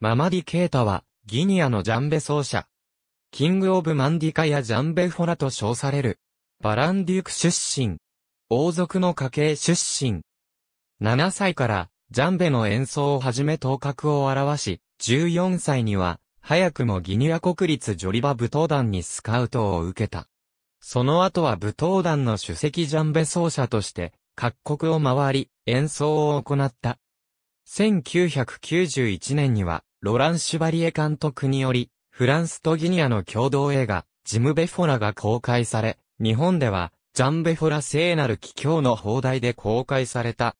ママディ・ケータは、ギニアのジャンベ奏者。キング・オブ・マンディカやジャンベフォラと称される。バランデューク出身。王族の家系出身。7歳からジャンベの演奏をはじめ頭角を表し、14歳には早くもギニア国立ジョリバ舞踏団にスカウトを受けた。その後は舞踏団の主席ジャンベ奏者として各国を回り演奏を行った。1991年にはロラン・シュバリエ監督により、フランスとギニアの共同映画、ジム・ベフォラが公開され、日本では、ジャン・ベフォラ聖なる奇境の放題で公開された。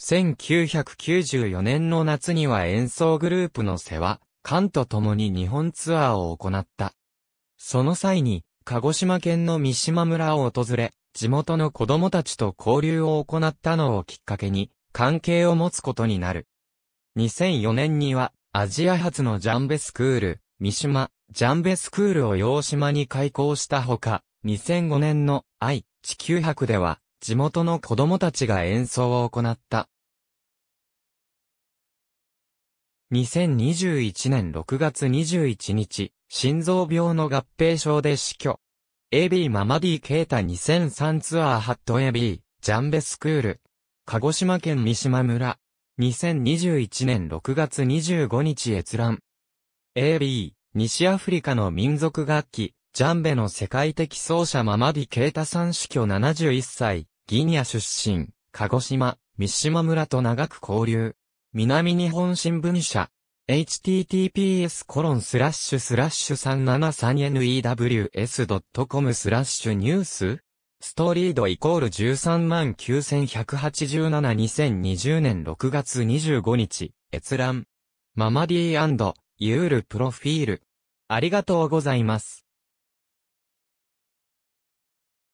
1994年の夏には演奏グループの世話、ンと共に日本ツアーを行った。その際に、鹿児島県の三島村を訪れ、地元の子供たちと交流を行ったのをきっかけに、関係を持つことになる。2004年には、アジア初のジャンベスクール、三島、ジャンベスクールを洋島に開校したほか、2005年の愛、地球博では、地元の子供たちが演奏を行った。2021年6月21日、心臓病の合併症で死去。AB ママィケータ2003ツアーハット AB、ジャンベスクール。鹿児島県三島村。2021年6月25日閲覧。AB、西アフリカの民族楽器、ジャンベの世界的奏者ママディ・ケイタさん主居71歳、ギニア出身、鹿児島、三島村と長く交流。南日本新聞社。https コロンスラッシュスラッシュ 373news.com スラッシュニュースストーリードイコール139,187-2020年6月25日、閲覧。ママディーユールプロフィール。ありがとうございます。